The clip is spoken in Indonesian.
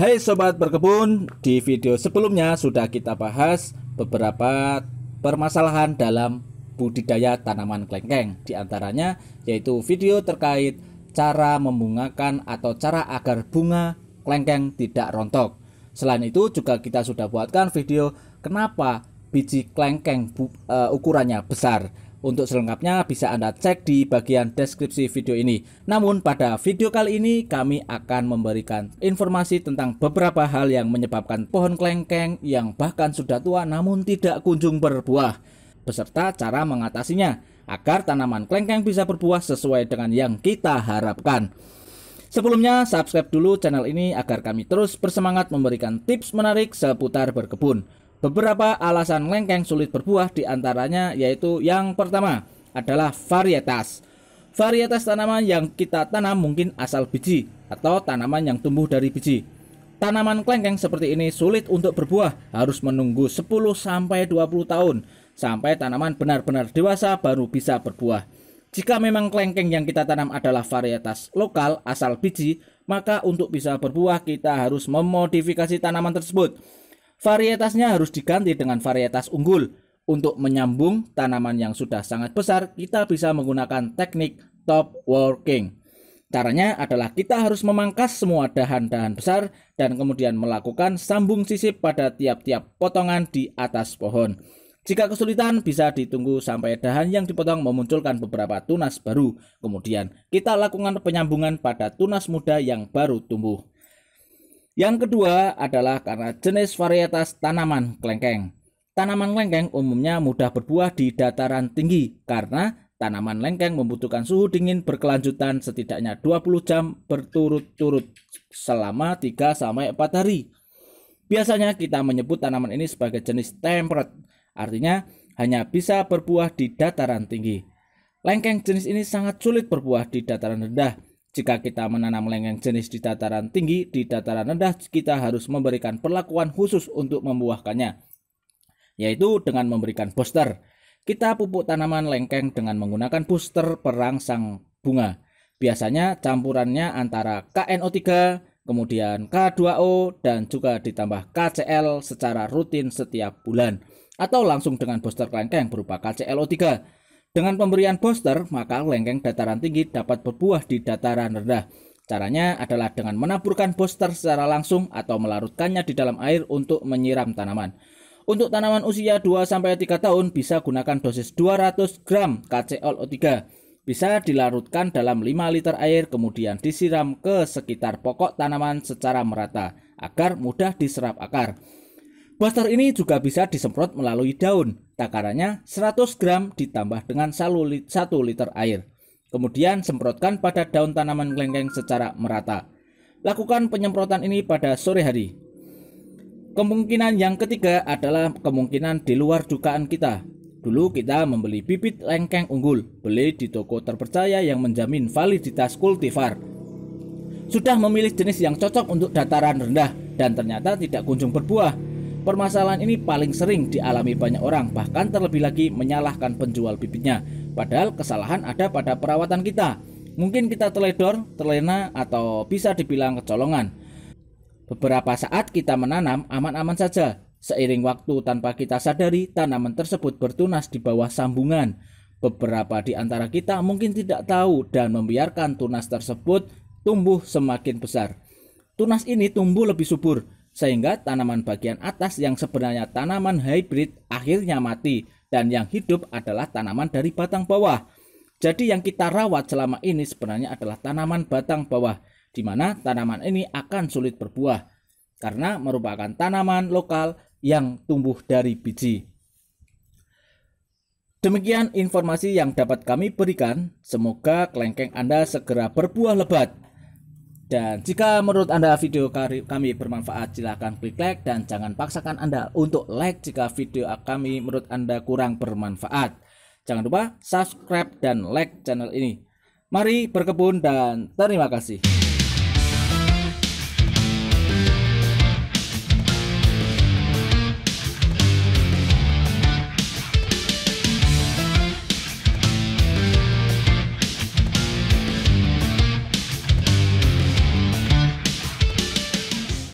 Hai sobat berkebun, di video sebelumnya sudah kita bahas beberapa permasalahan dalam budidaya tanaman kelengkeng. Di antaranya yaitu video terkait cara membungakan atau cara agar bunga kelengkeng tidak rontok. Selain itu juga kita sudah buatkan video kenapa biji kelengkeng uh, ukurannya besar untuk selengkapnya bisa Anda cek di bagian deskripsi video ini. Namun pada video kali ini kami akan memberikan informasi tentang beberapa hal yang menyebabkan pohon kelengkeng yang bahkan sudah tua namun tidak kunjung berbuah beserta cara mengatasinya agar tanaman kelengkeng bisa berbuah sesuai dengan yang kita harapkan. Sebelumnya, subscribe dulu channel ini agar kami terus bersemangat memberikan tips menarik seputar berkebun. Beberapa alasan lengkeng sulit berbuah diantaranya yaitu yang pertama adalah varietas. Varietas tanaman yang kita tanam mungkin asal biji atau tanaman yang tumbuh dari biji. Tanaman kelengkeng seperti ini sulit untuk berbuah, harus menunggu 10 sampai 20 tahun sampai tanaman benar-benar dewasa baru bisa berbuah. Jika memang kelengkeng yang kita tanam adalah varietas lokal asal biji, maka untuk bisa berbuah kita harus memodifikasi tanaman tersebut. Varietasnya harus diganti dengan varietas unggul. Untuk menyambung tanaman yang sudah sangat besar, kita bisa menggunakan teknik top working. Caranya adalah kita harus memangkas semua dahan-dahan besar dan kemudian melakukan sambung sisip pada tiap-tiap potongan di atas pohon. Jika kesulitan, bisa ditunggu sampai dahan yang dipotong memunculkan beberapa tunas baru. Kemudian, kita lakukan penyambungan pada tunas muda yang baru tumbuh. Yang kedua adalah karena jenis varietas tanaman kelengkeng. Tanaman lengkeng umumnya mudah berbuah di dataran tinggi karena tanaman lengkeng membutuhkan suhu dingin berkelanjutan setidaknya 20 jam berturut-turut selama 3 sampai 4 hari. Biasanya kita menyebut tanaman ini sebagai jenis temperate, artinya hanya bisa berbuah di dataran tinggi. Lengkeng jenis ini sangat sulit berbuah di dataran rendah jika kita menanam lengeng jenis di dataran tinggi, di dataran rendah kita harus memberikan perlakuan khusus untuk membuahkannya, yaitu dengan memberikan booster. Kita pupuk tanaman lengkeng dengan menggunakan booster perangsang bunga. Biasanya campurannya antara KNO3, kemudian K2O, dan juga ditambah KCL secara rutin setiap bulan. Atau langsung dengan booster lengkeng berupa KCLO3 dengan pemberian booster, maka lengkeng dataran tinggi dapat berbuah di dataran rendah. Caranya adalah dengan menaburkan booster secara langsung atau melarutkannya di dalam air untuk menyiram tanaman. Untuk tanaman usia 2-3 tahun bisa gunakan dosis 200 gram kclo 3 Bisa dilarutkan dalam 5 liter air kemudian disiram ke sekitar pokok tanaman secara merata agar mudah diserap akar. Plaster ini juga bisa disemprot melalui daun. Takarannya 100 gram ditambah dengan 1 liter air. Kemudian semprotkan pada daun tanaman kelengkeng secara merata. Lakukan penyemprotan ini pada sore hari. Kemungkinan yang ketiga adalah kemungkinan di luar dugaan kita. Dulu kita membeli bibit lengkeng unggul, beli di toko terpercaya yang menjamin validitas kultivar. Sudah memilih jenis yang cocok untuk dataran rendah dan ternyata tidak kunjung berbuah Permasalahan ini paling sering dialami banyak orang, bahkan terlebih lagi menyalahkan penjual bibitnya. Padahal kesalahan ada pada perawatan kita. Mungkin kita teledor, terlena, atau bisa dibilang kecolongan. Beberapa saat kita menanam aman-aman saja. Seiring waktu tanpa kita sadari, tanaman tersebut bertunas di bawah sambungan. Beberapa di antara kita mungkin tidak tahu dan membiarkan tunas tersebut tumbuh semakin besar. Tunas ini tumbuh lebih subur, sehingga tanaman bagian atas yang sebenarnya tanaman hybrid akhirnya mati dan yang hidup adalah tanaman dari batang bawah. Jadi yang kita rawat selama ini sebenarnya adalah tanaman batang bawah di mana tanaman ini akan sulit berbuah karena merupakan tanaman lokal yang tumbuh dari biji. Demikian informasi yang dapat kami berikan. Semoga kelengkeng Anda segera berbuah lebat. Dan jika menurut Anda video kami bermanfaat, silahkan klik like dan jangan paksakan Anda untuk like jika video kami menurut Anda kurang bermanfaat. Jangan lupa subscribe dan like channel ini. Mari berkebun dan terima kasih.